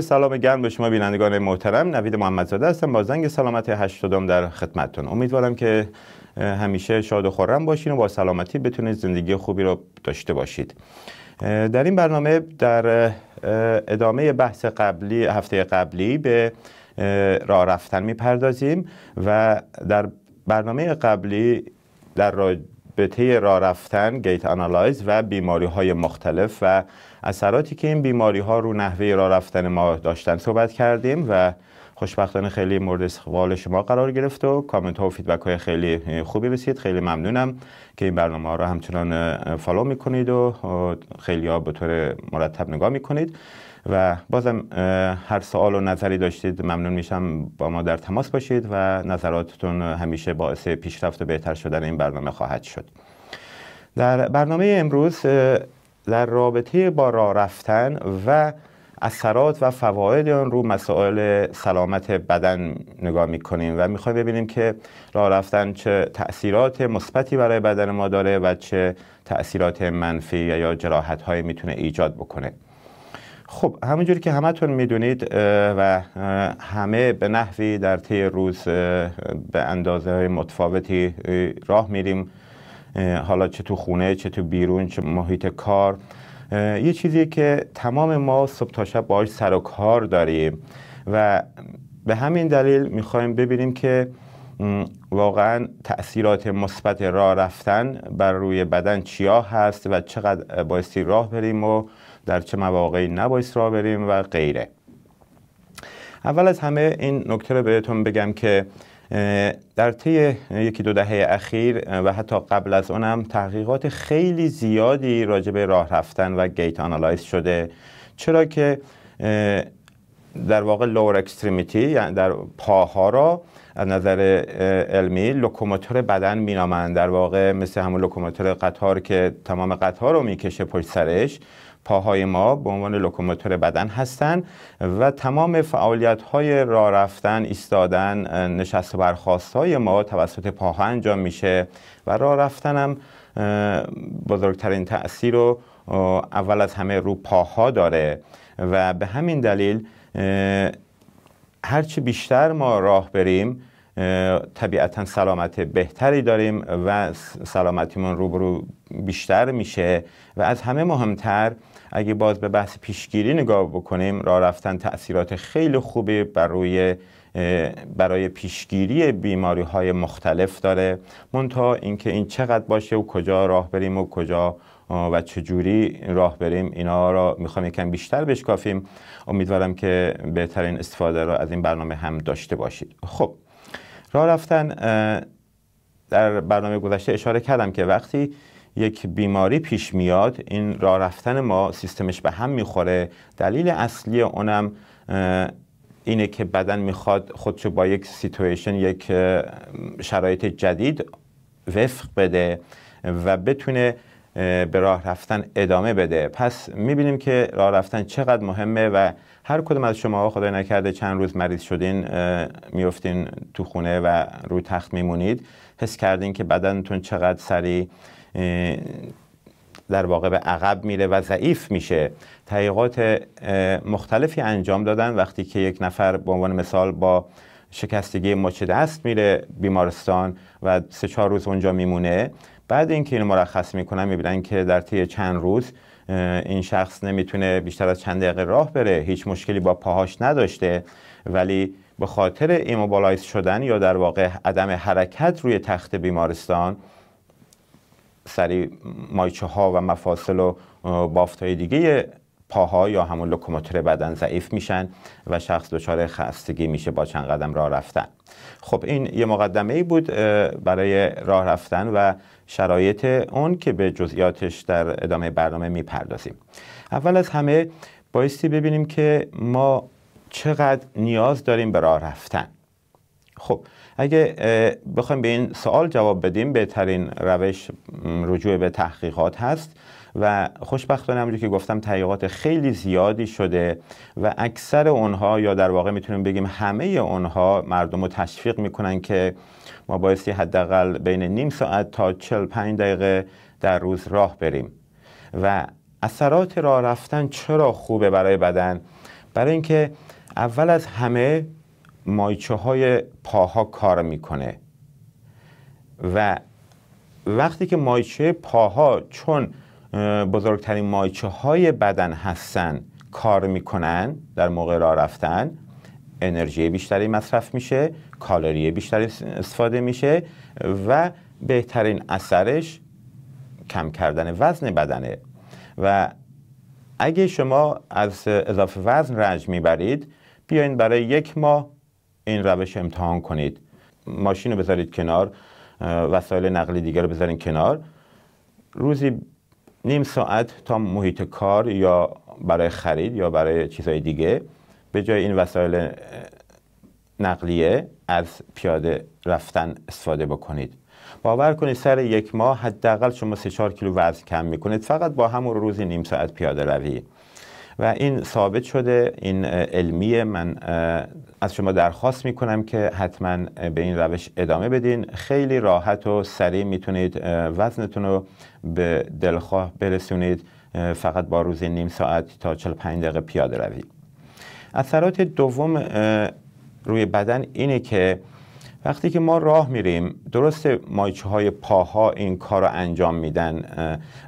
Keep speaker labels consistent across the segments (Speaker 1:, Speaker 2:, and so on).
Speaker 1: سلام گرم به شما بینندگان محترم نوید محمدزاده هستم با زنگ سلامت هشتادم در خدمتتون امیدوارم که همیشه شاد و خورم باشین و با سلامتی بتونید زندگی خوبی رو داشته باشید در این برنامه در ادامه بحث قبلی هفته قبلی به راه رفتن میپردازیم و در برنامه قبلی در به طی راه رفتن گیت آنالایز و بیماری های مختلف و اثراتی که این بیماری ها رو نحوه را رفتن ما داشتن صحبت کردیم و خوشبختانه خیلی مورد استقبال شما قرار گرفت و کامنت ها و فیدبک های خیلی خوبی رسید خیلی ممنونم که این برنامه ها رو همچنان فالو میکنید و خیلی ها به طور مرتب نگاه میکنید و بازم هر سوال و نظری داشتید ممنون میشم با ما در تماس باشید و نظراتتون همیشه باعث پیشرفت و بهتر شدن این برنامه خواهد شد در برنامه امروز در رابطه با راه رفتن و اثرات و فواید آن رو مسائل سلامت بدن نگاه میکنیم و میخوایم ببینیم که راه رفتن چه تاثیرات مثبتی برای بدن ما داره و چه تاثیرات منفی یا جراحت هایی میتونه ایجاد بکنه خب همونجوری که همتون میدونید و همه به نحوی در طی روز به اندازه های متفاوتی راه میریم حالا چه تو خونه چه تو بیرون چه محیط کار یه چیزی که تمام ما صبح تا شب باهاش سر و کار داریم و به همین دلیل میخوایم ببینیم که واقعا تاثیرات مثبت راه رفتن بر روی بدن چیا هست و چقدر بایستی راه بریم و در چه مواقعی نبایست را بریم و غیره اول از همه این نکته رو بهتون بگم که در طی یکی دو دهه اخیر و حتی قبل از اونم تحقیقات خیلی زیادی راجع به راه رفتن و گیت آنالایز شده چرا که در واقع لور اکستریمیتی یعنی در پاها را از نظر علمی لوکوموتور بدن مینامند در واقع مثل همون لوکوموتور قطار که تمام قطار رو میکشه پشت سرش پاهای ما به عنوان لوکوموتور بدن هستند و تمام فعالیت های را رفتن، ایستادن، نشست و برخواست های ما توسط پاها انجام میشه و را رفتن هم بزرگترین تأثیر رو اول از همه رو پاها داره و به همین دلیل هرچه بیشتر ما راه بریم طبیعتا سلامت بهتری داریم و سلامتیمون روبرو بیشتر میشه و از همه مهمتر اگه باز به بحث پیشگیری نگاه بکنیم راه رفتن تاثیرات خیلی خوبی بر روی برای پیشگیری بیماری های مختلف داره مونتا اینکه این چقدر باشه و کجا راه بریم و کجا و چجوری راه بریم اینا را میخوام یکم بیشتر بشکافیم امیدوارم که بهترین استفاده را از این برنامه هم داشته باشید خب راه رفتن در برنامه گذشته اشاره کردم که وقتی یک بیماری پیش میاد این راه رفتن ما سیستمش به هم میخوره دلیل اصلی اونم اینه که بدن میخواد خودشو با یک سیتویشن یک شرایط جدید وفق بده و بتونه به راه رفتن ادامه بده پس میبینیم که راه رفتن چقدر مهمه و هر کدوم از شما خدای نکرده چند روز مریض شدین میفتین تو خونه و روی تخت میمونید حس کردین که بدنتون چقدر سریع در واقع به عقب میره و ضعیف میشه تحقیقات مختلفی انجام دادن وقتی که یک نفر به عنوان مثال با شکستگی مچ دست میره بیمارستان و سه چهار روز اونجا میمونه بعد اینکه اینو مرخص میکنن میبینن که در طی چند روز این شخص نمیتونه بیشتر از چند دقیقه راه بره هیچ مشکلی با پاهاش نداشته ولی به خاطر ایموبالایز شدن یا در واقع عدم حرکت روی تخت بیمارستان سری مایچه ها و مفاصل و بافت های دیگه پاها یا همون لوکوموتور بدن ضعیف میشن و شخص دچار خستگی میشه با چند قدم راه رفتن خب این یه مقدمه ای بود برای راه رفتن و شرایط اون که به جزئیاتش در ادامه برنامه میپردازیم اول از همه بایستی ببینیم که ما چقدر نیاز داریم به راه رفتن خب اگه بخوایم به این سوال جواب بدیم بهترین روش رجوع به تحقیقات هست و خوشبختانه همونجور که گفتم تحقیقات خیلی زیادی شده و اکثر اونها یا در واقع میتونیم بگیم همه اونها مردم رو تشویق میکنن که ما بایستی حداقل بین نیم ساعت تا 45 دقیقه در روز راه بریم و اثرات راه رفتن چرا خوبه برای بدن برای اینکه اول از همه مایچه های پاها کار میکنه و وقتی که مایچه پاها چون بزرگترین مایچه های بدن هستن کار میکنن در موقع راه رفتن انرژی بیشتری مصرف میشه کالری بیشتری استفاده میشه و بهترین اثرش کم کردن وزن بدنه و اگه شما از اضافه وزن رنج میبرید بیاین برای یک ماه این روش امتحان کنید ماشین رو بذارید کنار وسایل نقلی دیگر رو بذارید کنار روزی نیم ساعت تا محیط کار یا برای خرید یا برای چیزهای دیگه به جای این وسایل نقلیه از پیاده رفتن استفاده بکنید باور کنید سر یک ماه حداقل شما 3 4 کیلو وزن کم میکنید فقط با همون روزی نیم ساعت پیاده روی و این ثابت شده این علمیه من از شما درخواست میکنم که حتما به این روش ادامه بدین خیلی راحت و سریع میتونید وزنتون رو به دلخواه برسونید فقط با روزی نیم ساعت تا 45 دقیقه پیاده روی اثرات دوم روی بدن اینه که وقتی که ما راه میریم درسته مایچه های پاها این کار رو انجام میدن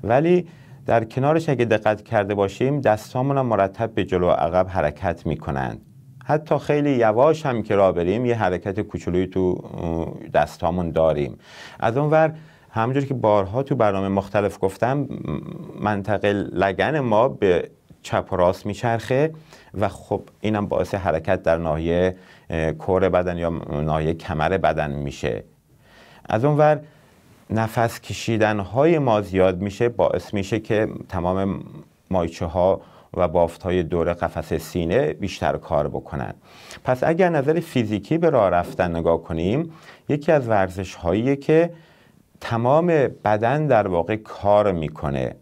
Speaker 1: ولی در کنارش اگه دقت کرده باشیم دستامون هم مرتب به جلو عقب حرکت میکنن حتی خیلی یواش هم که راه بریم یه حرکت کوچولویی تو دستامون داریم از اونور همجور که بارها تو برنامه مختلف گفتم منطقه لگن ما به چپ و راست میچرخه و خب اینم باعث حرکت در ناحیه کور بدن یا ناحیه کمر بدن میشه از اونور نفس کشیدن های ما زیاد میشه باعث میشه که تمام مایچه ها و بافت های دور قفس سینه بیشتر کار بکنن پس اگر نظر فیزیکی به راه رفتن نگاه کنیم یکی از ورزش هایی که تمام بدن در واقع کار میکنه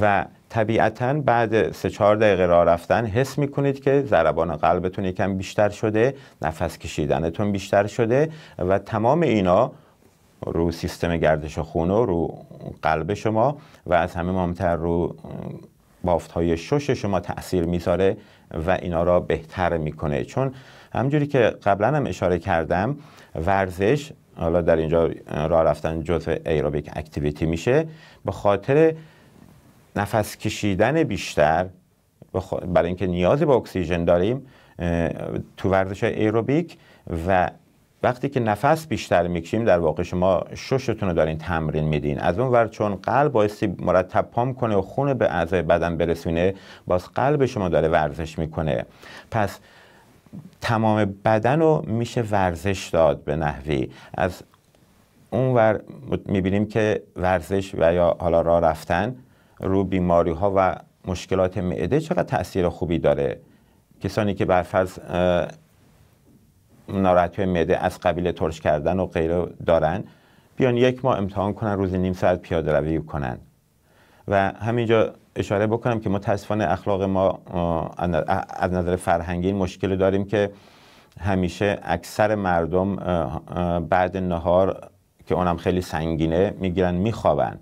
Speaker 1: و طبیعتا بعد سه چهار دقیقه راه رفتن حس میکنید که ضربان قلبتون یکم بیشتر شده نفس کشیدنتون بیشتر شده و تمام اینا رو سیستم گردش خون و رو قلب شما و از همه مهمتر رو بافت های شش شما تاثیر میذاره و اینا را بهتر میکنه چون همجوری که قبلا هم اشاره کردم ورزش حالا در اینجا راه رفتن جزء ایروبیک اکتیویتی میشه به خاطر نفس کشیدن بیشتر برای اینکه نیازی به اکسیژن داریم تو ورزش ایروبیک و وقتی که نفس بیشتر میکشیم در واقع شما ششتون رو دارین تمرین میدین از اون ور چون قلب بایستی مرتب پام کنه و خون به اعضای بدن برسونه باز قلب شما داره ورزش میکنه پس تمام بدن رو میشه ورزش داد به نحوی از اون ور میبینیم که ورزش و یا حالا راه رفتن رو بیماری ها و مشکلات معده چقدر تاثیر خوبی داره کسانی که برفرض ناراحتی معده از قبیل ترش کردن و غیره دارن بیان یک ماه امتحان کنن روزی نیم ساعت پیاده روی کنن و همینجا اشاره بکنم که متاسفانه اخلاق ما از نظر فرهنگی این مشکل داریم که همیشه اکثر مردم بعد نهار که اونم خیلی سنگینه میگیرن میخوابن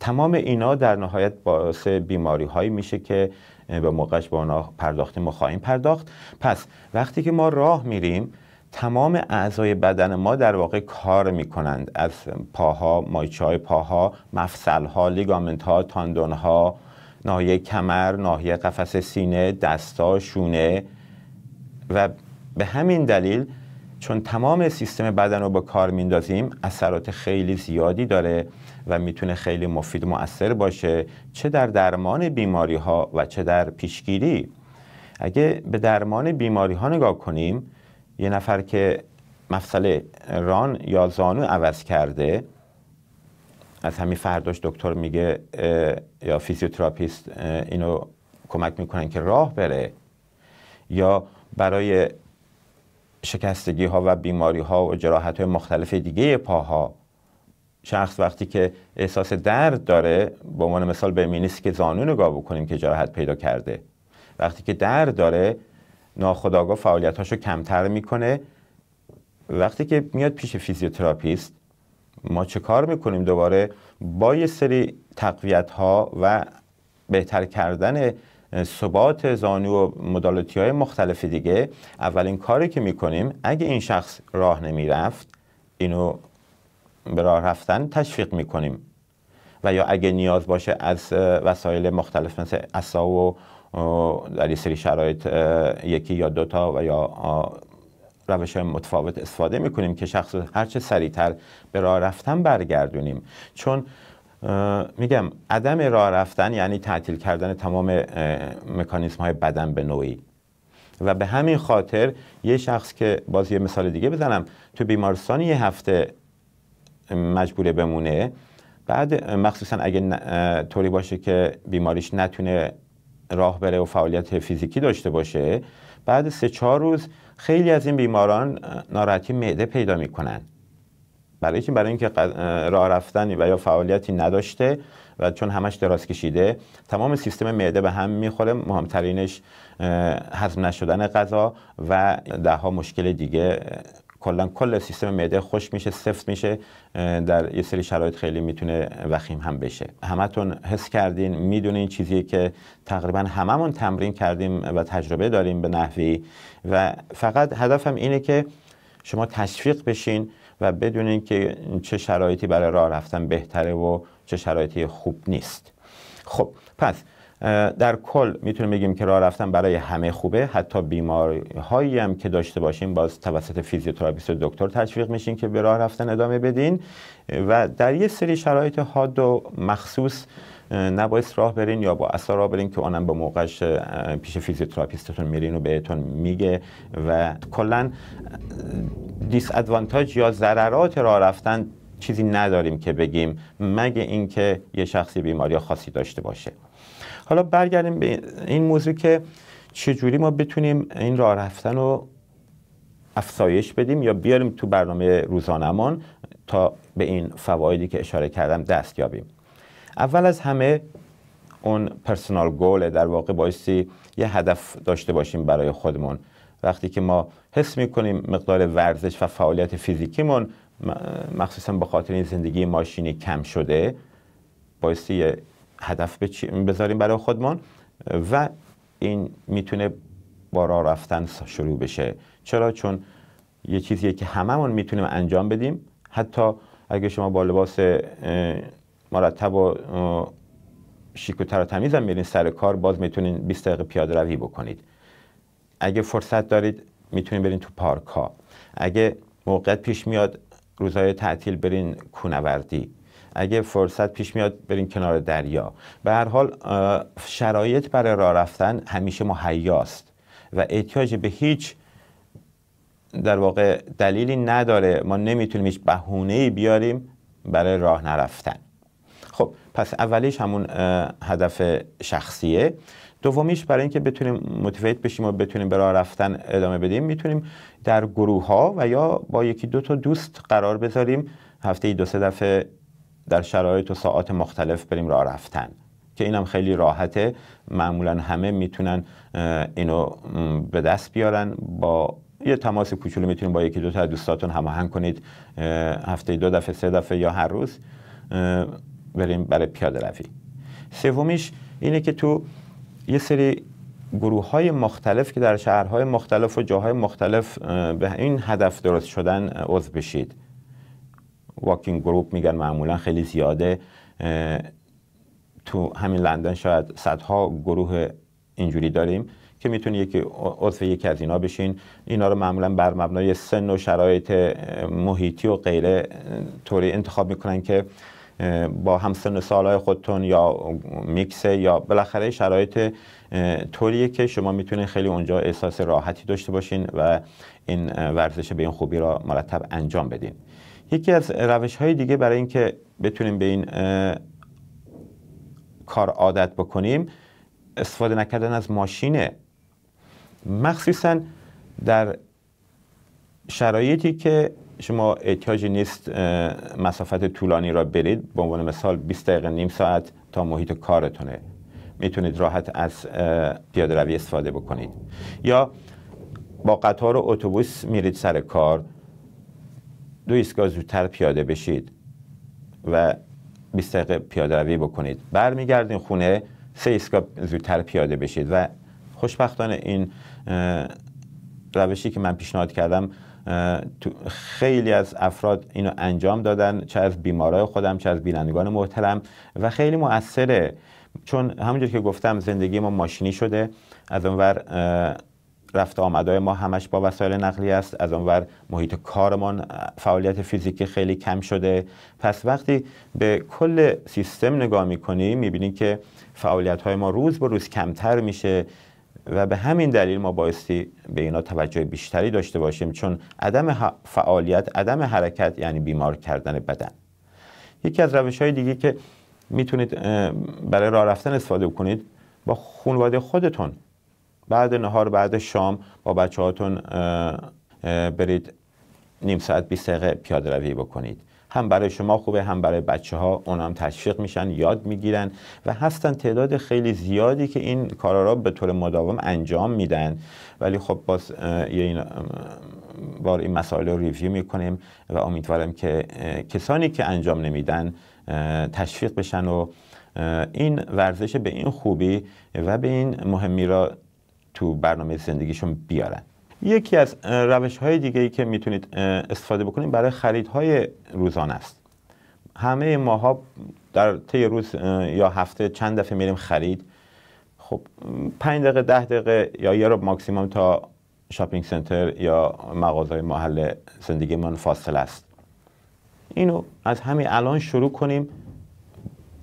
Speaker 1: تمام اینا در نهایت باعث بیماری هایی میشه که به موقعش با اونا پرداختیم ما خواهیم پرداخت پس وقتی که ما راه میریم تمام اعضای بدن ما در واقع کار میکنند از پاها، مایچه های پاها، مفصلها، لیگامنت ها، تاندون ها، ناحیه کمر، ناحیه قفس سینه، دستا، شونه و به همین دلیل چون تمام سیستم بدن رو با کار میندازیم اثرات خیلی زیادی داره و میتونه خیلی مفید مؤثر باشه چه در درمان بیماری ها و چه در پیشگیری اگه به درمان بیماری ها نگاه کنیم یه نفر که مفصل ران یا زانو عوض کرده از همین فرداش دکتر میگه یا فیزیوتراپیست اینو کمک میکنن که راه بره یا برای شکستگی ها و بیماری ها و جراحت های مختلف دیگه پاها شخص وقتی که احساس درد داره به عنوان مثال به مینیست که زانو نگاه بکنیم که جراحت پیدا کرده وقتی که درد داره ناخودآگاه هاشو کمتر میکنه وقتی که میاد پیش فیزیوتراپیست ما چه کار میکنیم دوباره با یه سری تقویت ها و بهتر کردن ثبات زانو و مدالتی های مختلف دیگه اولین کاری که میکنیم اگه این شخص راه نمیرفت اینو به راه رفتن تشویق میکنیم و یا اگه نیاز باشه از وسایل مختلف مثل اصا و در سری شرایط یکی یا دوتا و یا روش های متفاوت استفاده میکنیم که شخص هرچه سریعتر به راه رفتن برگردونیم چون میگم عدم راه رفتن یعنی تعطیل کردن تمام مکانیزم های بدن به نوعی و به همین خاطر یه شخص که باز یه مثال دیگه بزنم تو بیمارستان یه هفته مجبوره بمونه بعد مخصوصا اگه طوری باشه که بیماریش نتونه راه بره و فعالیت فیزیکی داشته باشه بعد سه چهار روز خیلی از این بیماران ناراحتی معده پیدا میکنن برای اینکه برای اینکه راه رفتنی و یا فعالیتی نداشته و چون همش دراز کشیده تمام سیستم معده به هم میخوره مهمترینش هضم نشدن غذا و ده ها مشکل دیگه کلا کل سیستم معده خوش میشه سفت میشه در یه سری شرایط خیلی میتونه وخیم هم بشه همتون حس کردین میدونین چیزی که تقریبا هممون تمرین کردیم و تجربه داریم به نحوی و فقط هدفم اینه که شما تشویق بشین و بدونین که چه شرایطی برای راه رفتن بهتره و چه شرایطی خوب نیست خب پس در کل میتونیم بگیم که راه رفتن برای همه خوبه حتی بیماری هم که داشته باشیم باز توسط فیزیوتراپیست و دکتر تشویق میشین که به راه رفتن ادامه بدین و در یه سری شرایط حاد و مخصوص نباید راه برین یا با اصلا راه برین که اونم به موقعش پیش فیزیوتراپیستتون میرین و بهتون میگه و کلا دیس ادوانتاج یا ضررات راه رفتن چیزی نداریم که بگیم مگه اینکه یه شخصی بیماری خاصی داشته باشه حالا برگردیم به این موضوع که چجوری ما بتونیم این راه رفتن رو افزایش بدیم یا بیاریم تو برنامه روزانمان تا به این فوایدی که اشاره کردم دست یابیم اول از همه اون پرسنال گول در واقع بایستی یه هدف داشته باشیم برای خودمون وقتی که ما حس میکنیم مقدار ورزش و فعالیت فیزیکیمون مخصوصا به خاطر این زندگی ماشینی کم شده بایستی یه هدف بذاریم برای خودمون و این میتونه با راه رفتن شروع بشه چرا چون یه چیزیه که هممون میتونیم انجام بدیم حتی اگه شما با لباس مرتب و شیکوتر و میرین سر کار باز میتونین 20 دقیقه پیاده روی بکنید اگه فرصت دارید میتونین برین تو پارک ها اگه موقعیت پیش میاد روزهای تعطیل برین کونوردی اگه فرصت پیش میاد برین کنار دریا به هر حال شرایط برای راه رفتن همیشه مهیاست و احتیاج به هیچ در واقع دلیلی نداره ما نمیتونیم هیچ بهونه ای بیاریم برای راه نرفتن پس اولیش همون هدف شخصیه دومیش برای اینکه بتونیم موتیویت بشیم و بتونیم به راه رفتن ادامه بدیم میتونیم در گروه ها و یا با یکی دو تا دوست قرار بذاریم هفته ای دو سه دفعه در شرایط و ساعات مختلف بریم راه رفتن که اینم خیلی راحته معمولا همه میتونن اینو به دست بیارن با یه تماس کوچولو میتونیم با یکی دو تا دوستاتون هماهنگ کنید هفته دو دفعه سه دفعه یا هر روز بریم برای پیاده روی سومیش اینه که تو یه سری گروه های مختلف که در شهرهای مختلف و جاهای مختلف به این هدف درست شدن عضو بشید واکینگ گروپ میگن معمولا خیلی زیاده تو همین لندن شاید صدها گروه اینجوری داریم که میتونی یکی عضو یکی از اینا بشین اینا رو معمولا بر مبنای سن و شرایط محیطی و غیره طوری انتخاب میکنن که با همسن سالهای خودتون یا میکسه یا بالاخره شرایط طوریه که شما میتونید خیلی اونجا احساس راحتی داشته باشین و این ورزش به این خوبی را مرتب انجام بدین یکی از روش های دیگه برای اینکه بتونیم به این کار عادت بکنیم استفاده نکردن از ماشینه مخصوصا در شرایطی که شما احتیاجی نیست مسافت طولانی را برید به عنوان مثال 20 دقیقه نیم ساعت تا محیط کارتونه میتونید راحت از پیاده روی استفاده بکنید یا با قطار و اتوبوس میرید سر کار دو ایستگاه زودتر پیاده بشید و 20 دقیقه پیاده روی بکنید برمیگردین خونه سه ایستگاه زودتر پیاده بشید و خوشبختانه این روشی که من پیشنهاد کردم تو خیلی از افراد اینو انجام دادن چه از بیمارای خودم چه از بینندگان محترم و خیلی موثره چون همونجور که گفتم زندگی ما ماشینی شده از اونور رفت آمدهای ما همش با وسایل نقلی است از اونور محیط کارمان فعالیت فیزیکی خیلی کم شده پس وقتی به کل سیستم نگاه میکنیم میبینیم که فعالیت های ما روز به روز کمتر میشه و به همین دلیل ما بایستی به اینا توجه بیشتری داشته باشیم چون عدم فعالیت عدم حرکت یعنی بیمار کردن بدن یکی از روش های دیگه که میتونید برای راه رفتن استفاده کنید با خونواده خودتون بعد نهار بعد شام با بچه هاتون برید نیم ساعت 20 دقیقه پیاده روی بکنید هم برای شما خوبه هم برای بچه ها اون هم تشویق میشن یاد میگیرن و هستن تعداد خیلی زیادی که این کارا را به طور مداوم انجام میدن ولی خب باز این بار این مسائل رو ریویو میکنیم و امیدوارم که کسانی که انجام نمیدن تشویق بشن و این ورزش به این خوبی و به این مهمی را تو برنامه زندگیشون بیارن یکی از روش های دیگه ای که میتونید استفاده بکنید برای خرید های روزانه است همه ماها در طی روز یا هفته چند دفعه میریم خرید خب 5 دقیقه ده دقیقه یا یه رو ماکسیموم تا شاپینگ سنتر یا مغازه محل زندگی من فاصله است اینو از همین الان شروع کنیم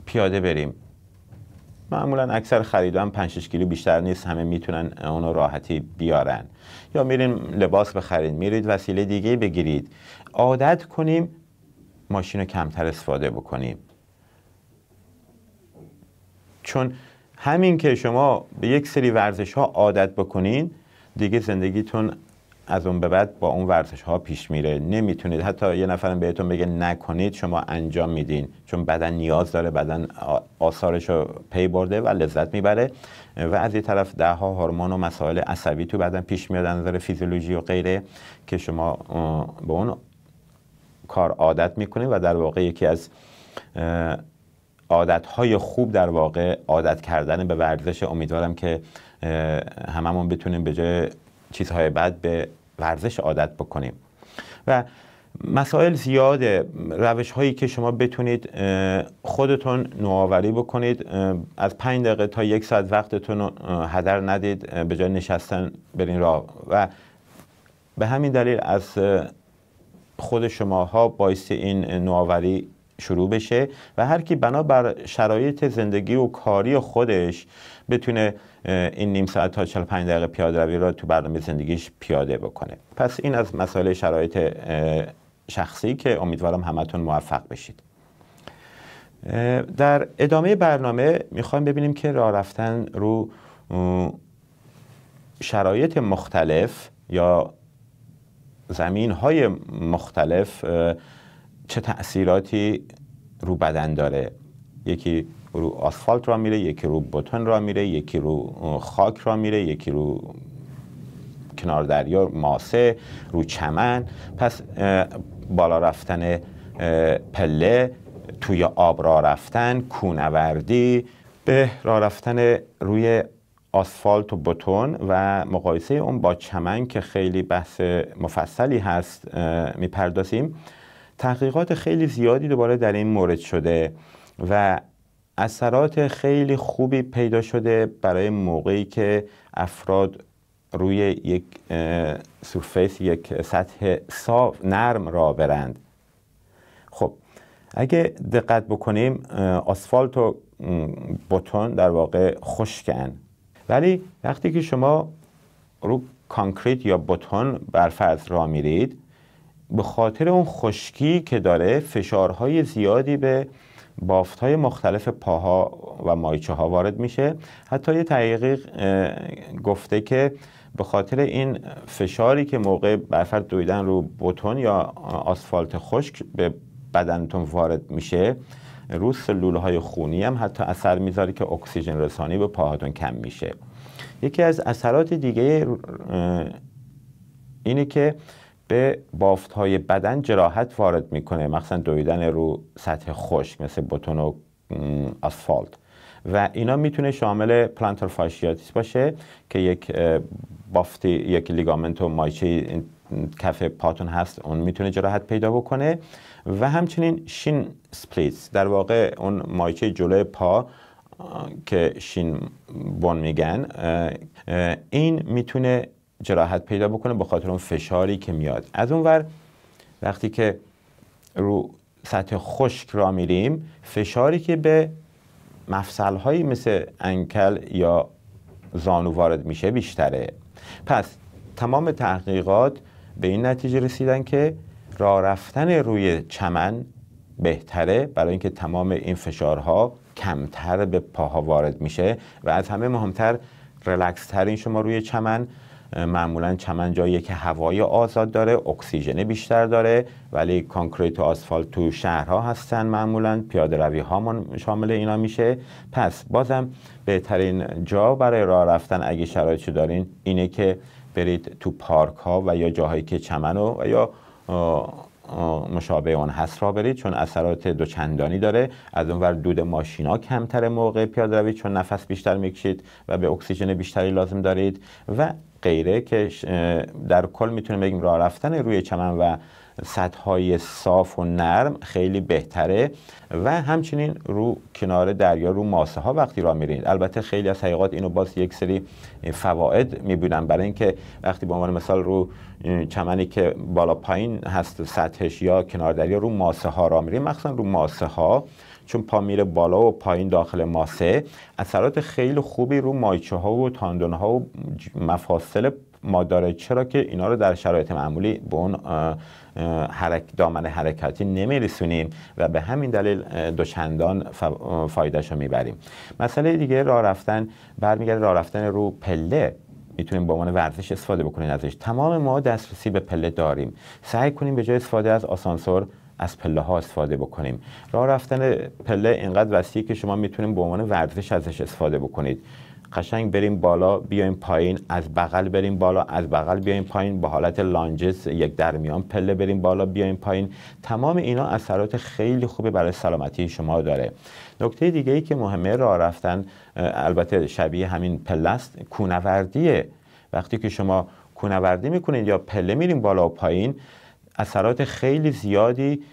Speaker 1: پیاده بریم معمولا اکثر هم 5 6 کیلو بیشتر نیست همه میتونن اونو راحتی بیارن یا میرین لباس بخرید میرید وسیله دیگه بگیرید عادت کنیم ماشین رو کمتر استفاده بکنیم چون همین که شما به یک سری ورزش ها عادت بکنین دیگه زندگیتون از اون به بعد با اون ورزش ها پیش میره نمیتونید حتی یه نفرم بهتون بگه نکنید شما انجام میدین چون بدن نیاز داره بدن آثارش رو پی برده و لذت میبره و از این طرف ده ها هورمون و مسائل عصبی تو بدن پیش میاد نظر فیزیولوژی و غیره که شما به اون کار عادت میکنید و در واقع یکی از عادت های خوب در واقع عادت کردن به ورزش امیدوارم که هممون بتونیم به جای چیزهای بد به ورزش عادت بکنیم و مسائل زیاده روش هایی که شما بتونید خودتون نوآوری بکنید از پنج دقیقه تا یک ساعت وقتتون هدر ندید به جای نشستن برین راه و به همین دلیل از خود شماها باعث این نوآوری شروع بشه و هر کی بنابر شرایط زندگی و کاری خودش بتونه این نیم ساعت تا 45 دقیقه پیاده روی را تو برنامه زندگیش پیاده بکنه پس این از مسائل شرایط شخصی که امیدوارم همتون موفق بشید در ادامه برنامه میخوایم ببینیم که راه رفتن رو شرایط مختلف یا زمین های مختلف چه تأثیراتی رو بدن داره یکی رو آسفالت را میره یکی رو بتون را میره یکی رو خاک را میره یکی رو کنار دریا ماسه رو چمن پس بالا رفتن پله توی آب را رفتن کونوردی به را رفتن روی آسفالت و بتون و مقایسه اون با چمن که خیلی بحث مفصلی هست میپردازیم تحقیقات خیلی زیادی دوباره در این مورد شده و اثرات خیلی خوبی پیدا شده برای موقعی که افراد روی یک سرفیس یک سطح صاف نرم را برند خب اگه دقت بکنیم آسفالت و بتون در واقع خشکن ولی وقتی که شما رو کانکریت یا بتون برفرض را میرید به خاطر اون خشکی که داره فشارهای زیادی به بافت های مختلف پاها و مایچه ها وارد میشه حتی یه تحقیق گفته که به خاطر این فشاری که موقع برفرد دویدن رو بتون یا آسفالت خشک به بدنتون وارد میشه رو سلول های خونی هم حتی اثر میذاره که اکسیژن رسانی به پاهاتون کم میشه یکی از اثرات دیگه اینه که به بافت های بدن جراحت وارد میکنه مخصوصا دویدن رو سطح خشک مثل بتون و آسفالت و اینا میتونه شامل پلانتر فاشیاتیس باشه که یک بافتی یک لیگامنت و مایچه کف پاتون هست اون میتونه جراحت پیدا بکنه و همچنین شین سپلیتس در واقع اون مایچه جلوی پا که شین بون میگن این میتونه جراحت پیدا بکنه به خاطر اون فشاری که میاد از ور وقتی که رو سطح خشک را میریم فشاری که به مفصلهایی مثل انکل یا زانو وارد میشه بیشتره پس تمام تحقیقات به این نتیجه رسیدن که راه رفتن روی چمن بهتره برای اینکه تمام این فشارها کمتر به پاها وارد میشه و از همه مهمتر ریلکس ترین شما روی چمن معمولا چمن جاییه که هوای آزاد داره اکسیژن بیشتر داره ولی کانکریت و آسفالت تو شهرها هستن معمولا پیاده روی ها شامل اینا میشه پس بازم بهترین جا برای راه رفتن اگه شرایطی دارین اینه که برید تو پارک ها و یا جاهایی که چمن و یا مشابه اون هست را برید چون اثرات دوچندانی داره از اونور دود ماشینا کمتر موقع پیاده روی چون نفس بیشتر میکشید و به اکسیژن بیشتری لازم دارید و غیره که در کل میتونیم بگیم راه رفتن روی چمن و سطح صاف و نرم خیلی بهتره و همچنین رو کنار دریا رو ماسه ها وقتی را میرین البته خیلی از حقیقات اینو باز یک سری فواید میبینن برای اینکه وقتی به عنوان مثال رو چمنی که بالا پایین هست سطحش یا کنار دریا رو ماسه ها را میرین مخصوصا رو ماسه ها چون پا میره بالا و پایین داخل ماسه اثرات خیلی خوبی رو مایچه ها و تاندون ها و مفاصل ما داره چرا که اینا رو در شرایط معمولی به اون حرک دامن حرکتی نمیرسونیم و به همین دلیل دوچندان فایدهش رو میبریم مسئله دیگه راه رفتن برمیگرده راه رفتن رو پله میتونیم به عنوان ورزش استفاده بکنیم ازش تمام ما دسترسی به پله داریم سعی کنیم به جای استفاده از آسانسور از پله ها استفاده بکنیم راه رفتن پله اینقدر وسیعه که شما میتونیم به عنوان ورزش ازش استفاده بکنید قشنگ بریم بالا بیایم پایین از بغل بریم بالا از بغل بیایم پایین با حالت لانجز یک در میان پله بریم بالا بیایم پایین تمام اینا اثرات خیلی خوبی برای سلامتی شما داره نکته دیگه ای که مهمه راه رفتن البته شبیه همین پله است کونوردیه وقتی که شما کونوردی میکنید یا پله میریم بالا و پایین اثرات خیلی زیادی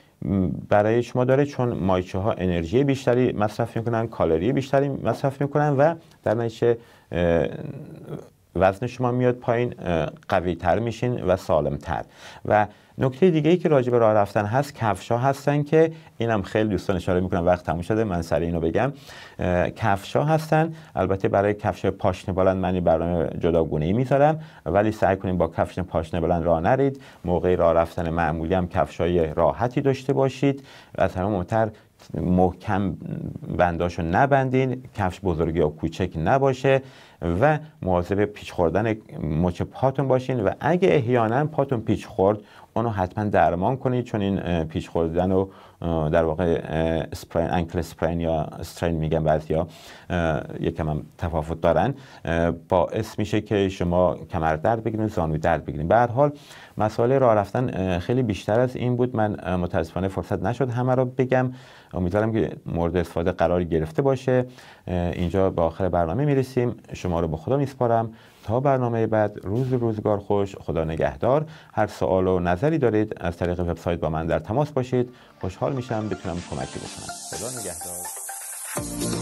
Speaker 1: برای شما داره چون مایچه ها انرژی بیشتری مصرف میکنن کالری بیشتری مصرف میکنن و در وزن شما میاد پایین قوی تر میشین و سالم تر و نکته دیگه ای که راجع به راه رفتن هست کفشا هستن که اینم خیلی دوستان اشاره میکنم وقت تموم شده من سر اینو بگم کفشا هستن البته برای کفش پاشنه بلند من برنامه جداگونه ای میذارم ولی سعی کنیم با کفش پاشنه بلند راه نرید موقع راه رفتن معمولی هم کفشای راحتی داشته باشید و از همه مهمتر محکم بنداشو نبندین کفش بزرگی یا کوچک نباشه و مواظب پیچ خوردن مچ پاتون باشین و اگه احیانا پاتون پیچ خورد اون رو حتما درمان کنید چون این پیش خوردن و در واقع انکل سپرین یا استرین میگن بعضیا یکم هم تفاوت دارن باعث میشه که شما کمر درد بگیرید زانو درد بگیرید به هر حال مسئله راه رفتن خیلی بیشتر از این بود من متاسفانه فرصت نشد همه رو بگم امیدوارم که مورد استفاده قرار گرفته باشه اینجا به آخر برنامه میرسیم شما رو به خدا میسپارم تا برنامه بعد روز روزگار خوش خدا نگهدار هر سوال و نظری دارید از طریق وبسایت با من در تماس باشید خوشحال میشم بتونم کمکی بکنم خدا نگهدار